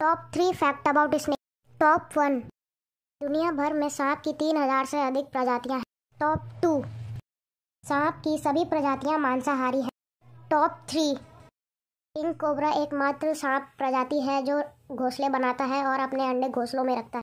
top three fact about snake top one दुनिया भर में सांप की तीन हजार से अधिक प्रजातियां हैं टॉप टू सांप की सभी प्रजातियां मांसाहारी हैं टॉप थ्री किंग कोबरा एकमात्र सांप प्रजाति है जो घोंसले बनाता है और अपने अंडे घोंसलों में रखता है